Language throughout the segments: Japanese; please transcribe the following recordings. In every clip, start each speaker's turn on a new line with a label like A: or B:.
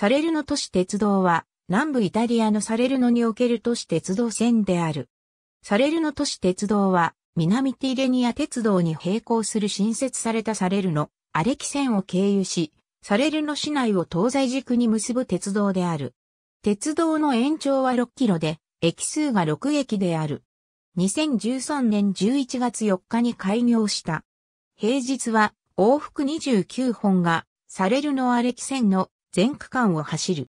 A: サレルノ都市鉄道は、南部イタリアのサレルノにおける都市鉄道線である。サレルノ都市鉄道は、南ティレニア鉄道に並行する新設されたサレルノ、アレキ線を経由し、サレルノ市内を東西軸に結ぶ鉄道である。鉄道の延長は6キロで、駅数が6駅である。2013年11月4日に開業した。平日は往復29本がサレルノアレキ線の全区間を走る。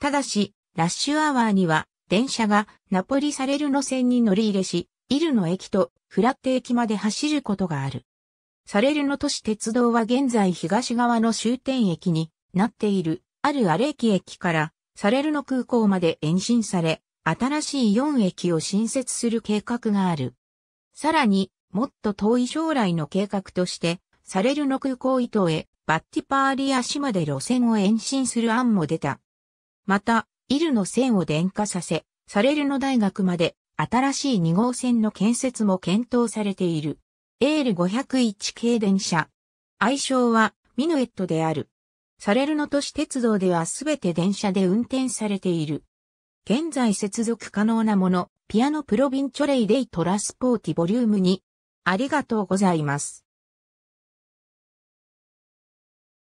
A: ただし、ラッシュアワーには、電車がナポリサレルの線に乗り入れし、イルの駅とフラッテ駅まで走ることがある。サレルの都市鉄道は現在東側の終点駅になっている、あるアレ駅駅からサレルの空港まで延伸され、新しい4駅を新設する計画がある。さらに、もっと遠い将来の計画として、サレルの空港伊東へバッティパーリア市まで路線を延伸する案も出た。また、イルの線を電化させ、サレルの大学まで新しい2号線の建設も検討されている。エール501系電車。愛称はミヌエットである。サレルの都市鉄道ではすべて電車で運転されている。現在接続可能なもの、ピアノプロビンチョレイデイトラスポーティボリューム2。ありがとうございます。